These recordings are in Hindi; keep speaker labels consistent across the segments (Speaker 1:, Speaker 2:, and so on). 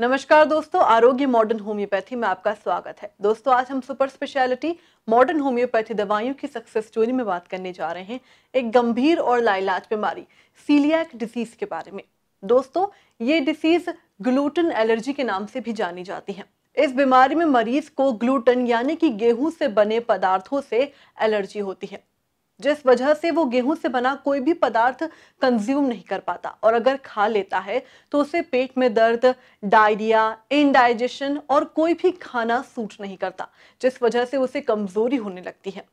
Speaker 1: नमस्कार दोस्तों आरोग्य मॉडर्न होम्योपैथी में आपका स्वागत है दोस्तों आज हम सुपर स्पेशलिटी मॉडर्न होम्योपैथी दवाइयों की सक्सेस स्टोरी में बात करने जा रहे हैं एक गंभीर और लाइलाज बीमारी सीलियाक डिजीज के बारे में दोस्तों ये डिसीज ग्लूटन एलर्जी के नाम से भी जानी जाती है इस बीमारी में मरीज को ग्लूटन यानी कि गेहूं से बने पदार्थों से एलर्जी होती है जिस वजह से वो गेहूं से बना कोई भी पदार्थ कंज्यूम नहीं कर पाता और अगर खा लेता है तो उसे पेट में दर्द डायरिया इनडाइजेशन और कोई भी खाना सूट नहीं करता जिस वजह से उसे कमजोरी होने लगती है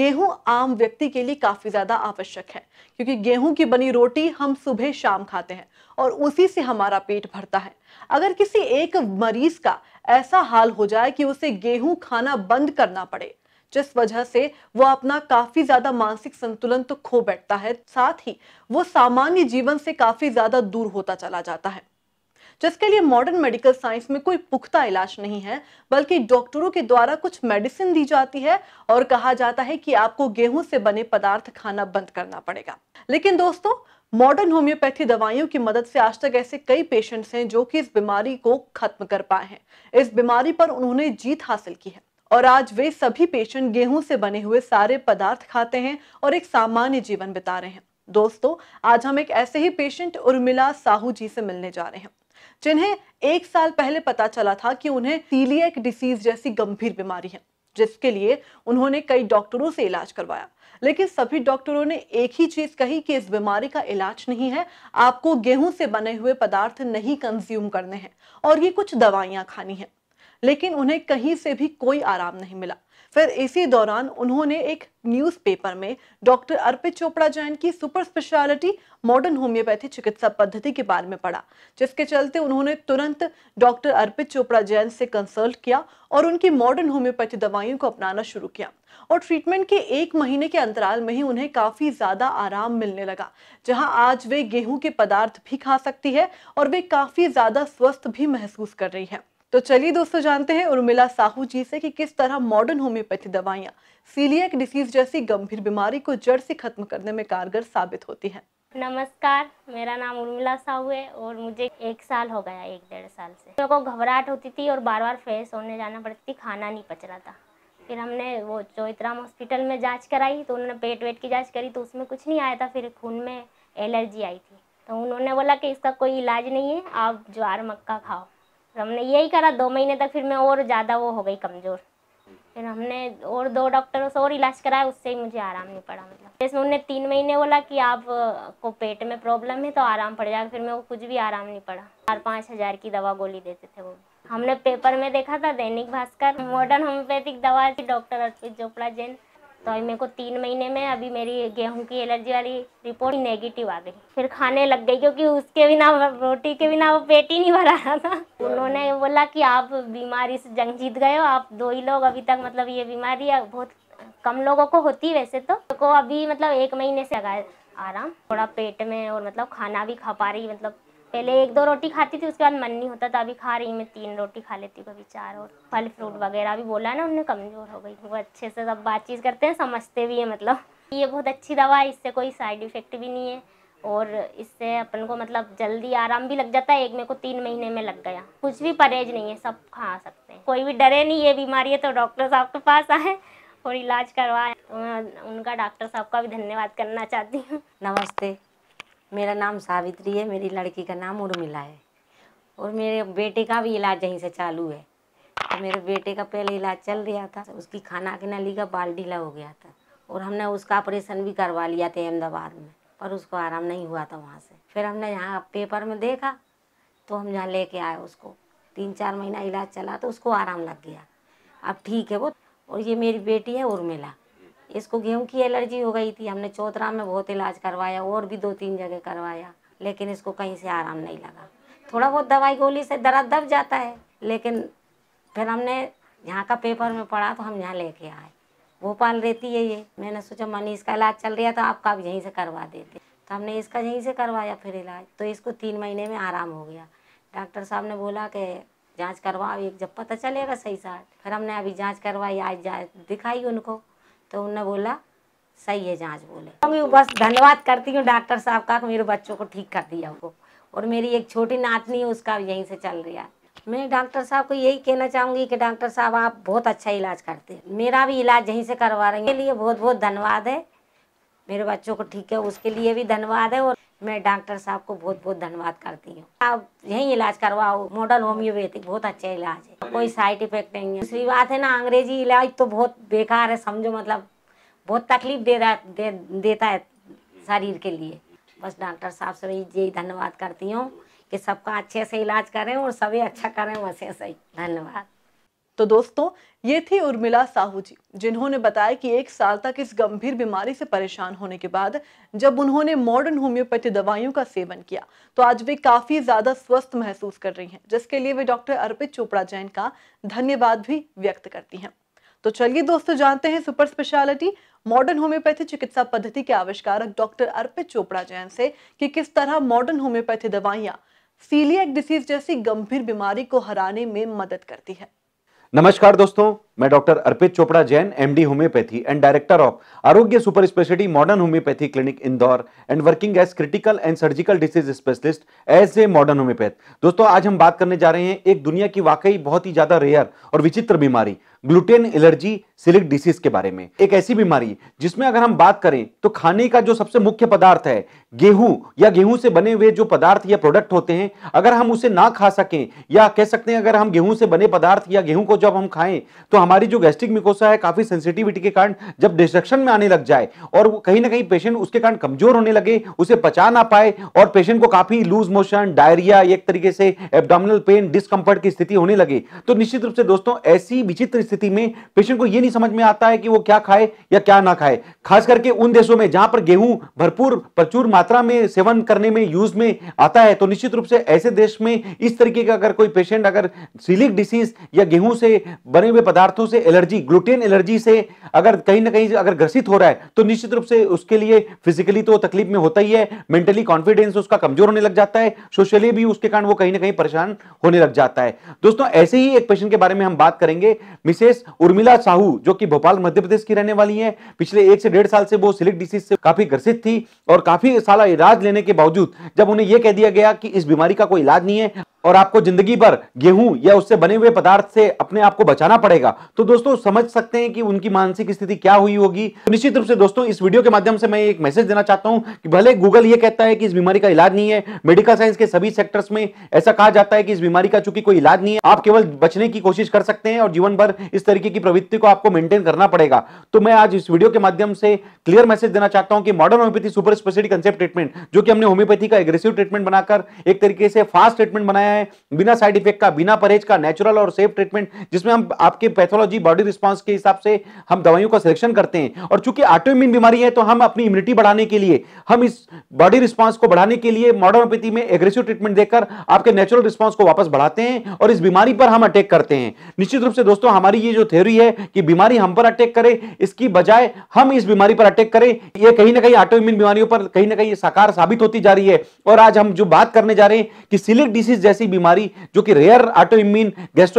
Speaker 1: गेहूं आम व्यक्ति के लिए काफी ज्यादा आवश्यक है क्योंकि गेहूं की बनी रोटी हम सुबह शाम खाते हैं और उसी से हमारा पेट भरता है अगर किसी एक मरीज का ऐसा हाल हो जाए कि उसे गेहूं खाना बंद करना पड़े जिस वजह से वो अपना काफी ज्यादा मानसिक संतुलन तो खो बैठता है साथ ही वो सामान्य जीवन से काफी ज्यादा दूर होता चला जाता है जिसके लिए मॉडर्न मेडिकल साइंस में कोई पुख्ता इलाज नहीं है बल्कि डॉक्टरों के द्वारा कुछ मेडिसिन दी जाती है और कहा जाता है कि आपको गेहूं से बने पदार्थ खाना बंद करना पड़ेगा लेकिन दोस्तों मॉडर्न होम्योपैथी दवाइयों की मदद से आज तक ऐसे कई पेशेंट्स हैं जो कि इस बीमारी को खत्म कर पाए हैं इस बीमारी पर उन्होंने जीत हासिल की है और आज वे सभी पेशेंट गेहूं से बने हुए सारे पदार्थ खाते हैं और एक सामान्य जीवन बिता रहे हैं दोस्तों आज हम एक ऐसे ही पेशेंट उर्मिला साहू जी से मिलने जा रहे हैं जिन्हें एक साल पहले पता चला था कि उन्हें सीलियक डिसीज जैसी गंभीर बीमारी है जिसके लिए उन्होंने कई डॉक्टरों से इलाज करवाया लेकिन सभी डॉक्टरों ने एक ही चीज कही कि इस बीमारी का इलाज नहीं है आपको गेहूं से बने हुए पदार्थ नहीं कंज्यूम करने हैं और ये कुछ दवाइयां खानी है लेकिन उन्हें कहीं से भी कोई आराम नहीं मिला फिर इसी दौरान उन्होंने एक न्यूज़पेपर में डॉक्टर अर्पित चोपड़ा जैन की सुपर स्पेशलिटी मॉडर्न होम्योपैथी चिकित्सा पद्धति के बारे में पढ़ा जिसके चलते उन्होंने तुरंत डॉक्टर अर्पित चोपड़ा जैन से कंसल्ट किया और उनकी मॉडर्न होम्योपैथी दवाइयों को अपनाना शुरू किया और ट्रीटमेंट के एक महीने के अंतराल में ही उन्हें काफ़ी ज़्यादा आराम मिलने लगा जहाँ आज वे गेहूं के पदार्थ भी खा सकती है और वे काफ़ी ज़्यादा स्वस्थ भी महसूस कर रही है तो चलिए दोस्तों जानते हैं उर्मिला साहू जी से कि किस तरह मॉडर्न होम्योपैथी दवाइयाँ सीलियक डिसीज जैसी गंभीर बीमारी को जड़ से खत्म करने में कारगर साबित होती है
Speaker 2: नमस्कार मेरा नाम उर्मिला साहू है और मुझे एक साल हो गया एक डेढ़ साल से मेरे को घबराहट होती थी और बार बार फ्रेश होने जाना पड़ती थी खाना नहीं पच रहा था फिर हमने वो चोइतराम हॉस्पिटल में जांच कराई तो उन्होंने पेट वेट की जांच करी तो उसमें कुछ नहीं आया था फिर खून में एलर्जी आई थी तो उन्होंने बोला कि इसका कोई इलाज नहीं है आप ज्वार मक्का खाओ फिर हमने यही करा दो महीने तक फिर मैं और ज़्यादा वो हो गई कमज़ोर फिर हमने और दो डॉक्टरों से और इलाज कराया उससे ही मुझे आराम नहीं पड़ा मतलब जैसे उन्होंने तीन महीने बोला कि आप को पेट में प्रॉब्लम है तो आराम पड़ जाएगा फिर मेरे को कुछ भी आराम नहीं पड़ा चार पाँच हज़ार की दवा गोली देते थे वो हमने पेपर में देखा था दैनिक भास्कर मॉडर्न होम्योपैथिक दवा डॉक्टर अर्पित चोपड़ा जैन तो मेरे को तीन महीने में अभी मेरी गेहूं की एलर्जी वाली रिपोर्ट नेगेटिव आ गई फिर खाने लग गई क्योंकि उसके बिना रोटी के बिना वो पेट ही नहीं भरा रहा था उन्होंने बोला कि आप बीमारी से जंग जीत गए हो आप दो ही लोग अभी तक मतलब ये बीमारी बहुत कम लोगों को होती वैसे तो को अभी मतलब एक महीने से आराम थोड़ा पेट में और मतलब खाना भी खा पा रही मतलब पहले एक दो रोटी खाती थी उसके बाद मन नहीं होता था अभी खा रही मैं तीन रोटी खा लेती हूँ कभी चार और फल फ्रूट वगैरह भी बोला ना उन्हें कमज़ोर हो गई वो अच्छे से सब बातचीत करते हैं समझते भी है मतलब ये बहुत अच्छी दवा है इससे कोई साइड इफ़ेक्ट भी नहीं है और इससे अपन को मतलब जल्दी आराम भी लग जाता है एक मेरे को तीन महीने में लग गया कुछ भी परहेज नहीं है सब खा सकते हैं कोई भी डरे नहीं ये बीमारी है तो डॉक्टर साहब के पास आए और इलाज करवाए उनका डॉक्टर साहब का भी धन्यवाद करना
Speaker 3: चाहती हूँ नमस्ते मेरा नाम सावित्री है मेरी लड़की का नाम उर्मिला है और मेरे बेटे का भी इलाज यहीं से चालू है तो मेरे बेटे का पहले इलाज चल रहा था उसकी खाना की नली का बाल ढीला हो गया था और हमने उसका ऑपरेशन भी करवा लिया था अहमदाबाद में पर उसको आराम नहीं हुआ था वहाँ से फिर हमने यहाँ पेपर में देखा तो हम यहाँ लेके आए उसको तीन चार महीना इलाज चला तो उसको आराम लग गया अब ठीक है वो और ये मेरी बेटी है उर्मिला इसको गेहूं की एलर्जी हो गई थी हमने चौथरा में बहुत इलाज करवाया और भी दो तीन जगह करवाया लेकिन इसको कहीं से आराम नहीं लगा थोड़ा बहुत दवाई गोली से दर्द दब जाता है लेकिन फिर हमने यहाँ का पेपर में पढ़ा तो हम यहाँ लेके आए भोपाल रहती है ये मैंने सोचा मनी इसका इलाज चल रहा था आपका अब यहीं से करवा देते तो हमने इसका यहीं से करवाया फिर इलाज तो इसको तीन महीने में आराम हो गया डॉक्टर साहब ने बोला कि जांच करवाओ एक जब पता चलेगा सही साठ फिर हमने अभी जांच करवाई आज जा दिखाई उनको तो उन्होंने बोला सही है जांच बोले बस धन्यवाद करती हूँ डॉक्टर साहब का मेरे बच्चों को ठीक कर दिया उनको और मेरी एक छोटी नातनी है उसका यहीं से चल रहा है मैं डॉक्टर साहब को यही कहना चाहूँगी कि डॉक्टर साहब आप बहुत अच्छा इलाज करते हैं मेरा भी इलाज यहीं से करवा रहे हैं लिए बहुत बहुत धन्यवाद है मेरे बच्चों को ठीक है उसके लिए भी धन्यवाद है और मैं डॉक्टर साहब को बहुत बहुत धन्यवाद करती हूँ आप यही इलाज करवाओ मॉडल होम्योपैथिक बहुत अच्छा इलाज है कोई साइड इफेक्ट नहीं है दूसरी बात है ना अंग्रेजी इलाज तो बहुत बेकार है समझो मतलब बहुत तकलीफ दे, दे देता है शरीर के लिए बस डॉक्टर साहब से यही धन्यवाद करती हूँ कि सबका अच्छे
Speaker 1: से इलाज करें और सभी अच्छा करें वैसे सही धन्यवाद तो दोस्तों ये थी उर्मिला साहू जी जिन्होंने बताया कि एक साल तक इस गंभीर बीमारी से परेशान होने के बाद जब उन्होंने मॉडर्न होम्योपैथी दवाइयों का सेवन किया तो आज वे काफी ज्यादा स्वस्थ महसूस कर रही हैं जिसके लिए वे डॉक्टर अर्पित चोपड़ा जैन का धन्यवाद भी व्यक्त करती हैं तो चलिए दोस्तों जानते हैं सुपर स्पेशलिटी मॉडर्न होम्योपैथी चिकित्सा पद्धति के आविष्कारक डॉक्टर अर्पित चोपड़ा जैन से कि किस तरह मॉडर्न होम्योपैथी दवाइयां सीलियक डिसीज जैसी गंभीर बीमारी को हराने में मदद करती है
Speaker 4: नमस्कार दोस्तों मैं doctor Arpit Chopra Jain MD homeopathy and director of Arogya super speciality modern homeopathy clinic Indore and working as critical and surgical disease specialist as a modern homeopath दोस्तों आज हम बात करने जा रहे हैं एक दुनिया की वाकई बहुत ही ज्यादा रेयर और विचित्र बीमारी ग्लूटेन एलर्जी सिलिक डिसीज के बारे में एक ऐसी बीमारी जिसमें अगर हम बात करें तो खाने का जो सबसे मुख्य पदार्थ है गेहूं या गेहूं से बने हुए जो पदार्थ या प्रोडक्ट होते हैं अगर हम उसे ना खा सकें या कह सकते हैं अगर हम गेहूं से बने पदार्थ या गेहूं को जब हम खाएं तो हमारी जो गैस्ट्रिक मिकोसा है काफी सेंसिटिविटी के कारण जब डिस्ट्रक्शन में आने लग जाए और कहीं ना कहीं पेशेंट उसके कारण कमजोर होने लगे उसे पचा ना पाए और पेशेंट को काफी लूज मोशन डायरिया एक तरीके से एबडामिनल पेन डिस्कंफर्ट की स्थिति होने लगे तो निश्चित रूप से दोस्तों ऐसी विचित्र स्थिति में पेशेंट को यह नहीं समझ में आता है कि वो क्या खाए या क्या ना खाए खास करके उन देशों में जहां पर गेहूं भरपूर प्रचुर मात्रा में सेवन करने में यूज में आता है तो निश्चित रूप से ऐसे देश में इस तरीके का अगर कोई पेशेंट अगर सिलिक डिसीज या गेहूं से बने हुए पदार्थों से एलर्जी ग्लूटेन एलर्जी से अगर कहीं ना कहीं अगर ग्रसित हो रहा है तो निश्चित रूप से उसके लिए फिजिकली तो तकलीफ में होता ही है मेंटली कॉन्फिडेंस उसका कमजोर होने लग जाता है सोशली भी उसके कारण वो कहीं ना कहीं परेशान होने लग जाता है दोस्तों ऐसे ही एक पेशेंट के बारे में हम बात करेंगे मिस विशेष उर्मिला साहू जो कि भोपाल मध्य प्रदेश की रहने वाली हैं पिछले एक से डेढ़ साल से वो सिलिक डिसीज से काफी ग्रसित थी और काफी सारा इलाज लेने के बावजूद जब उन्हें यह कह दिया गया कि इस बीमारी का कोई इलाज नहीं है और आपको जिंदगी भर गेहूं या उससे बने हुए पदार्थ से अपने आप को बचाना पड़ेगा तो दोस्तों समझ सकते हैं कि उनकी मानसिक स्थिति क्या हुई होगी तो निश्चित रूप से दोस्तों इस वीडियो के माध्यम से मैं एक मैसेज देना चाहता हूं कि भले गूगल ये कहता है कि इस बीमारी का इलाज नहीं है मेडिकल साइंस के सभी सेक्टर्स में ऐसा कहा जाता है कि इस बीमारी का चूंकि कोई इलाज नहीं है आप केवल बचने की कोशिश कर सकते हैं और जीवन भर इस तरीके की प्रवृत्ति को आपको मेंटेन करना पड़ेगा तो मैं आज इस वीडियो के माध्यम से क्लियर मैसेज देना चाहता हूं कि modern homeopathy super speciality concept treatment जो कि हमने होम्योपैथी का एग्रेसिव ट्रीटमेंट बनाकर एक तरीके से फास्ट ट्रीटमेंट बनाया है है बिना साइड इफेक्ट का बिना परहेज का नेचुरल और सेफ ट्रीटमेंट जिसमें हम आपके पैथोलॉजी बॉडी रिस्पॉन्स के हिसाब से हम दवाइयों का सिलेक्शन करते हैं और चूंकि ऑटोइम्यून बीमारी है तो हम अपनी इम्यूनिटी बढ़ाने के लिए हम इस बॉडी रिस्पॉन्स को बढ़ाने के लिए मॉडर्नोपैथी में एग्रेसिव ट्रीटमेंट देकर आपके नेचुरल रिस्पॉन्स को वापस बढ़ाते हैं और इस बीमारी पर हम अटैक करते हैं निश्चित रूप से दोस्तों हमारी ये जो थ्योरी है कि बीमारी हम पर अटैक करे इसकी बजाय हम इस बीमारी पर अटैक करें ये कहीं ना कहीं ऑटोइम्यून बीमारियों पर कहीं ना कहीं साकार साबित होती जा रही है और आज हम जो बात करने जा रहे हैं कि सिलिक डिसीज जैसी ऐसी बीमारी जो कि रेयर ऑटोइम्यून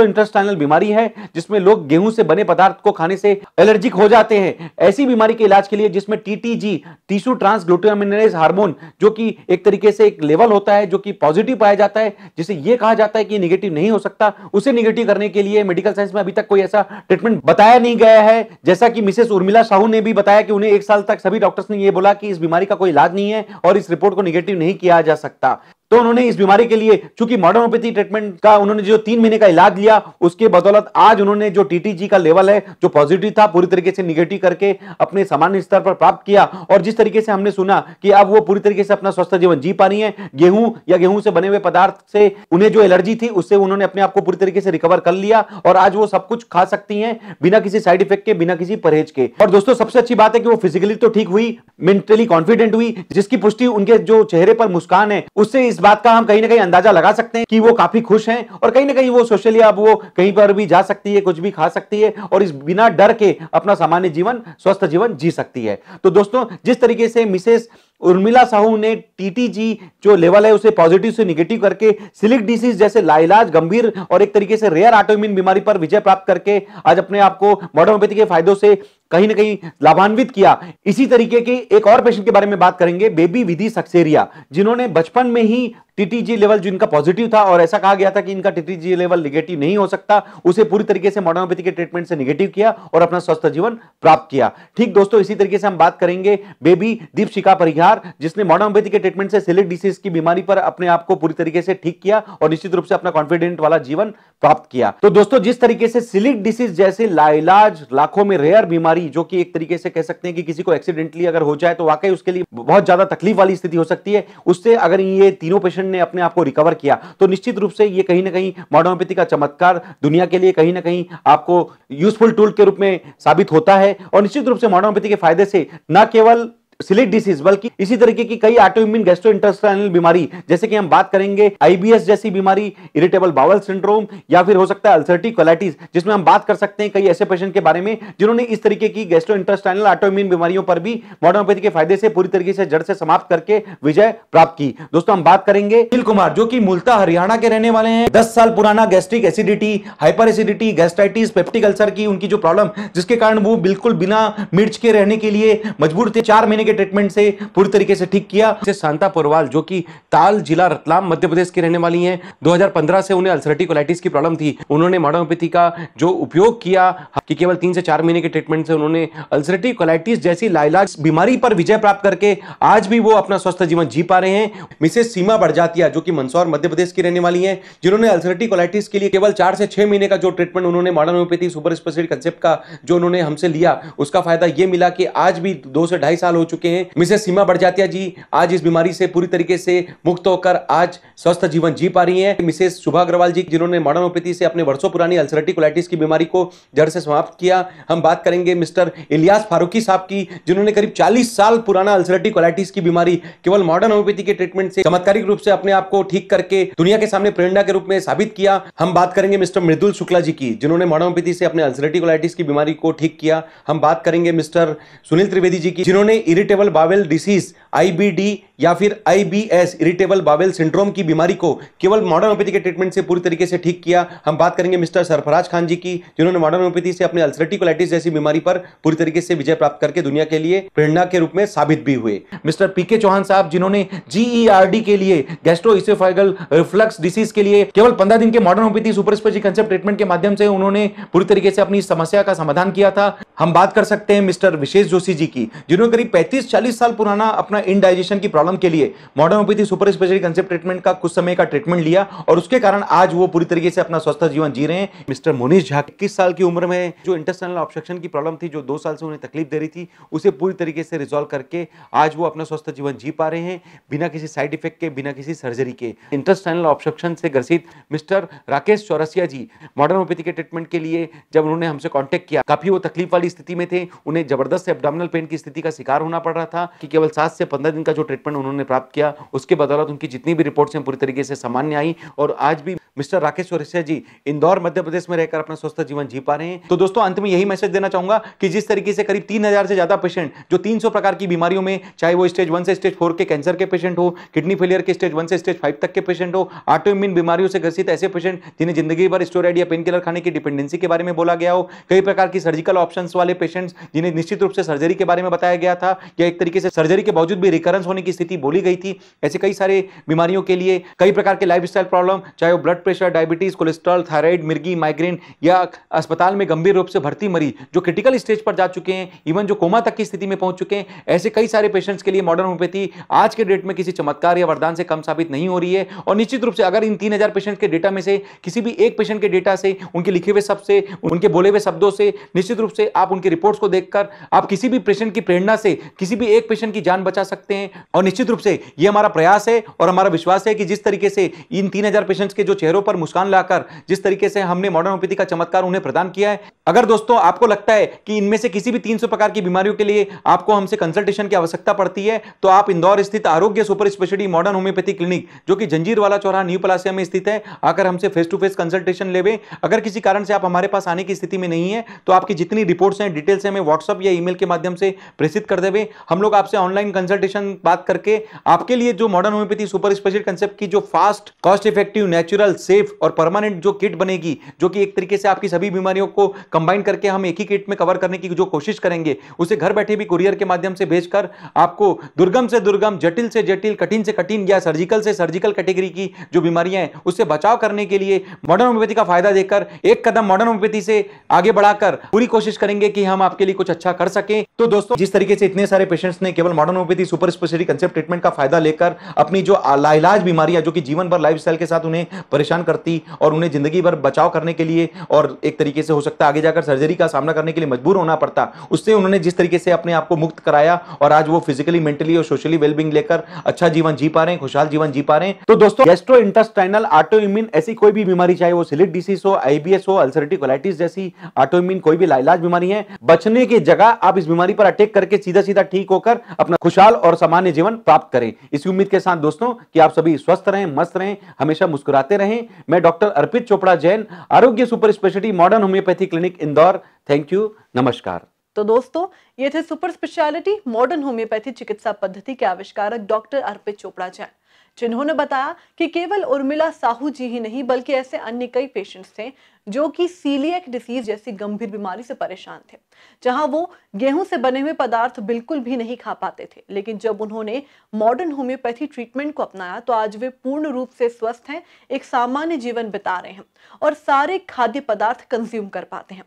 Speaker 4: इंटरस्टाइनल बीमारी है जिसमें लोग गेहूं से बने पदार्थ को खाने से एलर्जिक हो जाते हैं ऐसी बीमारी के इलाज के लिए जिसमें टीटीजी टिश्यू ट्रांसग्लूटामिनेज हार्मोन जो कि एक तरीके से एक लेवल होता है जो कि पॉजिटिव पाया जाता है जिसे यह कहा जाता है कि निगेटिव नहीं हो सकता उसे निगेटिव करने के लिए मेडिकल साइंस में अभी तक कोई ऐसा ट्रीटमेंट बताया नहीं गया है जैसा कि मिसेस उर्मिला साहू ने भी बताया कि उन्हें एक साल तक सभी डॉक्टर्स ने यह बोला कि इस बीमारी का कोई इलाज नहीं है और इस रिपोर्ट को निगेटिव नहीं किया जा सकता तो उन्होंने इस बीमारी के लिए चूंकि मॉडर्नोपैथी ट्रीटमेंट का उन्होंने जो तीन महीने का इलाज लिया उसके बदौलत आज उन्होंने जो टीटीजी का लेवल है जो पॉजिटिव था पूरी तरीके से निगेटिव करके अपने सामान्य स्तर पर प्राप्त किया और जिस तरीके से हमने सुना कि अब वो पूरी तरीके से अपना स्वस्थ जीवन जी पा रही है गेहूं या गेहूं से बने हुए पदार्थ से उन्हें जो एलर्जी थी उससे उन्होंने अपने आप को पूरी तरीके से रिकवर कर लिया और आज वो सब कुछ खा सकती है बिना किसी साइड इफेक्ट के बिना किसी परहेज के और दोस्तों सबसे अच्छी बात है कि वो फिजिकली तो ठीक हुई मेंटली कॉन्फिडेंट हुई जिसकी पुष्टि उनके जो चेहरे पर मुस्कान है उससे इस बात का हम कहीं ना कहीं अंदाजा लगा सकते हैं कि वो काफी खुश हैं और कहीं ना कहीं वो सोशली अब वो कहीं पर भी जा सकती है कुछ भी खा सकती है और इस बिना डर के अपना सामान्य जीवन स्वस्थ जीवन जी सकती है तो दोस्तों जिस तरीके से मिसेस उर्मिला साहू ने टीटीजी जो लेवल है उसे पॉजिटिव से निगेटिव करके सिलिक डिसीज जैसे लाइलाज गंभीर और एक तरीके से रेयर आटोमिन बीमारी पर विजय प्राप्त करके आज अपने आप को मॉडर्नोपैथी के फायदों से कहीं ना कहीं लाभान्वित किया इसी तरीके के एक और पेशेंट के बारे में बात करेंगे बेबी विधि सक्सेरिया जिन्होंने बचपन में ही टीटीजी लेवल जिनका पॉजिटिव था और ऐसा कहा गया था कि इनका टीटीजी लेवल निगेटिव नहीं हो सकता उसे पूरी तरीके से मॉडर्नोपैथी के ट्रीटमेंट से निगेटिव किया और अपना स्वस्थ जीवन प्राप्त किया ठीक दोस्तों इसी तरीके से हम बात करेंगे बेबी दीपशिका परिहार जिसने मॉडर्नोपैथी के ट्रीटमेंट से सिलेक्ट डिसीज की बीमारी पर अपने आप को पूरी तरीके से ठीक किया और निश्चित रूप से अपना कॉन्फिडेंट वाला जीवन प्राप्त किया तो दोस्तों जिस तरीके से सिलिक डिसीज जैसे लाइलाज लाखों में रेयर बीमारी बीमारी जो कि एक तरीके से कह सकते हैं कि किसी को एक्सीडेंटली अगर हो जाए तो वाकई उसके लिए बहुत ज्यादा तकलीफ वाली स्थिति हो सकती है उससे अगर ये तीनों पेशेंट ने अपने आप को रिकवर किया तो निश्चित रूप से ये कहीं ना कहीं मॉडर्नोपैथी का चमत्कार दुनिया के लिए कहीं ना कहीं आपको यूजफुल टूल के रूप में साबित होता है और निश्चित रूप से मॉडर्नोपैथी के फायदे से न केवल सिलिट डिसीज बल्कि इसी तरीके की कई इम्यून गेस्ट्रो इंटरस्टाइनल बीमारी जैसे कि हम बात करेंगे आईबीएस जैसी बीमारी इरिटेबल बावल सिंड्रोम या फिर हो सकता है अल्सर्टिव क्वालिटीज जिसमें हम बात कर सकते हैं कई ऐसे पेशेंट के बारे में जिन्होंने इस तरीके की गेस्ट्रो इंटरस्टाइनल गैस्ट्रोइंटेस्टाइनल इम्यून बीमारियों पर भी मॉडर्नोपैथी के फायदे से पूरी तरीके से जड़ से समाप्त करके विजय प्राप्त की दोस्तों हम बात करेंगे अनिल कुमार जो की मूलता हरियाणा के रहने वाले हैं दस साल पुराना gastric acidity hyper acidity gastritis peptic ulcer की उनकी जो प्रॉब्लम जिसके कारण वो बिल्कुल बिना मिर्च के रहने के लिए मजबूर थे चार महीने के ट्रीटमेंट से पूरी तरीके से ठीक किया शांता पोरवाल जो कि ताल जिला रतलाम मध्य प्रदेश की रहने वाली हैं 2015 से उन्हें अल्सरेटिव कोलाइटिस की प्रॉब्लम थी उन्होंने मॉडोमोपैथी का जो उपयोग किया कि केवल तीन से चार महीने के ट्रीटमेंट से उन्होंने अल्सरेटिव कोलाइटिस जैसी लाइलाज बीमारी पर विजय प्राप्त करके आज भी वो अपना स्वस्थ जीवन जी पा रहे हैं मिसेज सीमा बड़जातिया जो कि मंदसौर मध्य प्रदेश की रहने वाली है जिन्होंने अल्सरेटिव कोलाइटिस के लिए केवल चार से छह महीने का जो ट्रीटमेंट उन्होंने मॉडर्न सुपर स्पेशल कंसेप्ट का जो उन्होंने हमसे लिया उसका फायदा यह मिला कि आज भी दो से ढाई साल हो चुके चुके हैं मिसेस सीमा बड़जातिया जी आज इस बीमारी से पूरी तरीके से मुक्त होकर आज स्वस्थ जीवन जी पा रही है मिसेस शुभा अग्रवाल जी जिन्होंने मॉडर्नोपैथी से अपने वर्षों पुरानी अल्सरेटिकोलाइटिस की बीमारी को जड़ से समाप्त किया हम बात करेंगे मिस्टर इलियास फारूकी साहब की जिन्होंने करीब चालीस साल पुराना अल्सरेटिकोलाइटिस की बीमारी केवल मॉडर्न होम्योपैथी के ट्रीटमेंट से चमत्कारिक रूप से अपने आप को ठीक करके दुनिया के सामने प्रेरणा के रूप में साबित किया हम बात करेंगे मिस्टर मृदुल शुक्ला जी की जिन्होंने मॉडर्नोपैथी से अपने अल्सरेटिकोलाइटिस की बीमारी को ठीक किया हम बात करेंगे मिस्टर सुनील त्रिवेदी जी की जिन्होंने irit irritable bowel disease IBD या फिर आईबीएस इरिटेबल बावेल सिंड्रोम की बीमारी को केवल मॉडर्न होम्योपैथी के ट्रीटमेंट से पूरी तरीके से ठीक किया हम बात करेंगे मिस्टर सरफराज खान जी की जिन्होंने मॉडर्न होम्योपैथी से अपने अल्सरेटिकोलाइटिस जैसी बीमारी पर पूरी तरीके से विजय प्राप्त करके दुनिया के लिए प्रेरणा के रूप में साबित भी हुए मिस्टर पीके चौहान साहब जिन्होंने जीईआरडी e के लिए गैस्ट्रो इसोफाइगल रिफ्लक्स डिसीज के लिए केवल पंद्रह दिन के modern homeopathy super special concept treatment के माध्यम से उन्होंने पूरी तरीके से अपनी समस्या का समाधान किया था हम बात कर सकते हैं मिस्टर विशेष जोशी जी की जिन्होंने करीब 35-40 साल पुराना अपना इनडाइजेशन की प्रॉब्लम के लिए modernopathy super speciality concept treatment का कुछ समय का ट्रीटमेंट लिया और उसके कारण आज वो पूरी तरीके से अपना स्वस्थ जीवन जी रहे हैं मिस्टर मोनीष झा इक्कीस साल की उम्र में जो इंटरसनल ऑब्सेक्शन की प्रॉब्लम थी जो दो साल से उन्हें तकलीफ दे रही थी उसे पूरी तरीके से रिजॉल्व करके आज वो अपना स्वस्थ जीवन जी पा रहे हैं बिना किसी साइड इफेक्ट के बिना किसी सर्जरी के इंटरसनल ऑब्सेक्शन से ग्रसित मिस्टर राकेश चौरसिया जी मॉडर्नोपैथी के ट्रीटमेंट के लिए जब उन्होंने हमसे कॉन्टेक्ट किया काफ़ी वो तकलीफ वाली में स्थिति में थे उन्हें जबरदस्त एबडामिनल पेन की स्थिति का शिकार होना पड़ रहा था कि केवल सात से पंद्रह दिन का जो ट्रीटमेंट उन्होंने प्राप्त किया उसके बदौलत उनकी जितनी भी रिपोर्ट्स हैं पूरी तरीके से सामान्य आई और आज भी मिस्टर राकेश औरसिया जी इंदौर मध्य प्रदेश में रहकर अपना स्वस्थ जीवन जी पा रहे हैं तो दोस्तों अंत में यही मैसेज देना चाहूंगा कि जिस तरीके से करीब तीन हजार से ज्यादा पेशेंट जो 300 प्रकार की बीमारियों में चाहे वो स्टेज वन से स्टेज फोर के कैंसर के पेशेंट हो किडनी फेलियर के स्टेज वन से स्टेज फाइव तक के पेशेंट हो ऑटो बीमारियों से ग्रसित ऐसे पेशेंट जिन्हें जिंदगी भर स्टोराइड या पेन किलर खाने की डिपेंडेंसी के बारे में बोला गया हो कई प्रकार की सर्जिकल ऑप्शन वाले पेशेंट्स जिन्हें निश्चित रूप से सर्जरी के बारे में बताया गया था या एक तरीके से सर्जरी के बावजूद भी रिकरेंस होने की स्थिति बोली गई थी ऐसे कई सारे बीमारियों के लिए कई प्रकार के लाइफ प्रॉब्लम चाहे वो blood pressure diabetes cholesterol thyroid मिर्गी माइग्रेन या अस्पताल में गंभीर रूप से भर्ती मरीज जो क्रिटिकल स्टेज पर जा चुके हैं इवन जो कोमा तक की स्थिति में पहुंच चुके हैं ऐसे कई सारे पेशेंट्स के लिए मॉडर्न होम्योपैथी आज के डेट में किसी चमत्कार या वरदान से कम साबित नहीं हो रही है और निश्चित रूप से अगर इन तीन हजार पेशेंट के डेटा में से किसी भी एक पेशेंट के डेटा से उनके लिखे हुए शब्द से उनके बोले हुए शब्दों से निश्चित रूप से आप उनकी रिपोर्ट्स को देखकर आप किसी भी पेशेंट की प्रेरणा से किसी भी एक पेशेंट की जान बचा सकते हैं और निश्चित रूप से ये हमारा प्रयास है और हमारा विश्वास है कि जिस तरीके से इन तीन हजार पेशेंट्स के जो चेहरों पर मुस्कान लाकर जिस तरीके से हमने मॉडर्न होम्योपैथी का चमत्कार उन्हें प्रदान किया है अगर दोस्तों आपको लगता है कि इनमें से किसी भी तीन प्रकार की बीमारियों के लिए आपको हमसे कंसल्टेशन की आवश्यकता पड़ती है तो आप इंदौर स्थित Arogya super speciality modern homeopathy clinic जो कि जंजीर वाला चौराहा न्यू पलासिया में स्थित है आकर हमसे फेस टू फेस कंसल्टेशन लेवे अगर किसी कारण से आप हमारे पास आने की स्थिति में नहीं है तो आपकी जितनी रिपोर्ट कोर्स हैं डिटेल्स हमें व्हाट्सअप या ईमेल के माध्यम से प्रेषित कर देवे हम लोग आपसे ऑनलाइन कंसल्टेशन बात करके आपके लिए जो modern homeopathy super special concept की जो fast cost effective natural safe और परमानेंट जो किट बनेगी जो कि एक तरीके से आपकी सभी बीमारियों को कंबाइन करके हम एक ही किट में कवर करने की जो कोशिश करेंगे उसे घर बैठे भी कुरियर के माध्यम से भेजकर आपको दुर्गम से दुर्गम जटिल से जटिल कठिन से कठिन या सर्जिकल से सर्जिकल कैटेगरी की जो बीमारियां हैं उससे बचाव करने के लिए मॉडर्न होम्योपैथी का फायदा देकर एक कदम मॉडर्न होम्योपैथी से आगे बढ़ाकर पूरी कोशिश करेंगे करेंगे कि हम आपके लिए कुछ अच्छा कर सकें तो दोस्तों जिस तरीके से इतने सारे पेशेंट्स ने केवल modern homeopathy super speciality concept treatment का फायदा लेकर अपनी जो लाइलाज बीमारियां जो कि जीवन भर लाइफ के साथ उन्हें परेशान करती और उन्हें जिंदगी भर बचाव करने के लिए और एक तरीके से हो सकता आगे जाकर सर्जरी का सामना करने के लिए मजबूर होना पड़ता उससे उन्होंने जिस तरीके से अपने आप को मुक्त कराया और आज वो फिजिकली मेंटली और सोशली वेलबींग लेकर अच्छा जीवन जी पा रहे हैं खुशहाल जीवन जी पा रहे हैं तो दोस्तों गेस्ट्रो इंटस्टाइनल ऑटोइम्यून ऐसी कोई भी बीमारी चाहे वो सिलिट डिसीज हो आईबीएस हो अल्सरिटिकोलाइटिस जैसी ऑटोइम्यून कोई भी लाइलाज बीमारी बीमारी है बचने की जगह आप इस बीमारी पर अटैक करके सीधा सीधा ठीक होकर अपना खुशहाल और सामान्य जीवन प्राप्त करें इसी उम्मीद के साथ दोस्तों कि आप सभी स्वस्थ रहें मस्त रहें हमेशा मुस्कुराते रहें मैं doctor Arpit Chopra Jain Arogya super speciality modern homeopathy clinic Indore thank you नमस्कार
Speaker 1: तो दोस्तों ये थे सुपर स्पेशलिटी मॉडर्न होम्योपैथी चिकित्सा पद्धति के आविष्कारक डॉक्टर अर्पित चोपड़ा जैन जिन्होंने बताया कि केवल उर्मिला साहू जी ही नहीं बल्कि ऐसे अन्य कई पेशेंट्स थे जो कि सीलियक डिसीज जैसी गंभीर बीमारी से परेशान थे जहां वो गेहूं से बने हुए पदार्थ बिल्कुल भी नहीं खा पाते थे लेकिन जब उन्होंने मॉडर्न होम्योपैथी ट्रीटमेंट को अपनाया तो आज वे पूर्ण रूप से स्वस्थ हैं एक सामान्य जीवन बिता रहे हैं और सारे खाद्य पदार्थ कंज्यूम कर पाते हैं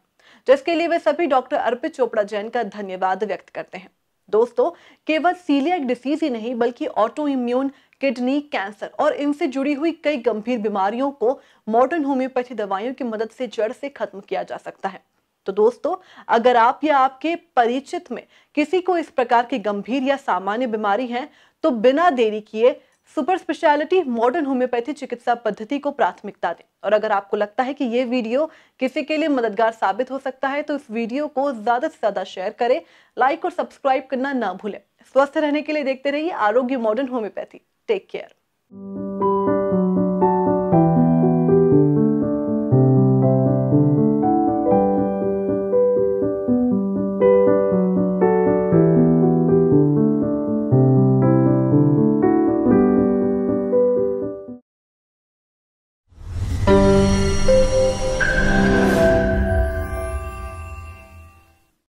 Speaker 1: जिसके लिए वे सभी डॉक्टर अर्पित चोपड़ा जैन का धन्यवाद व्यक्त करते हैं दोस्तों केवल सीलियक डिसीज ही नहीं बल्कि ऑटो इम्यून किडनी कैंसर और इनसे जुड़ी हुई कई गंभीर बीमारियों को मॉडर्न होम्योपैथी दवाइयों की मदद से जड़ से खत्म किया जा सकता है तो दोस्तों अगर आप या आपके परिचित में किसी को इस प्रकार की गंभीर या सामान्य बीमारी है तो बिना देरी किए सुपर स्पेशलिटी मॉडर्न होम्योपैथी चिकित्सा पद्धति को प्राथमिकता दें और अगर आपको लगता है कि ये वीडियो किसी के लिए मददगार साबित हो सकता है तो इस वीडियो को ज्यादा से ज्यादा शेयर करें लाइक और सब्सक्राइब करना ना भूलें स्वस्थ रहने के लिए देखते रहिए आरोग्य मॉडर्न होम्योपैथी Take care.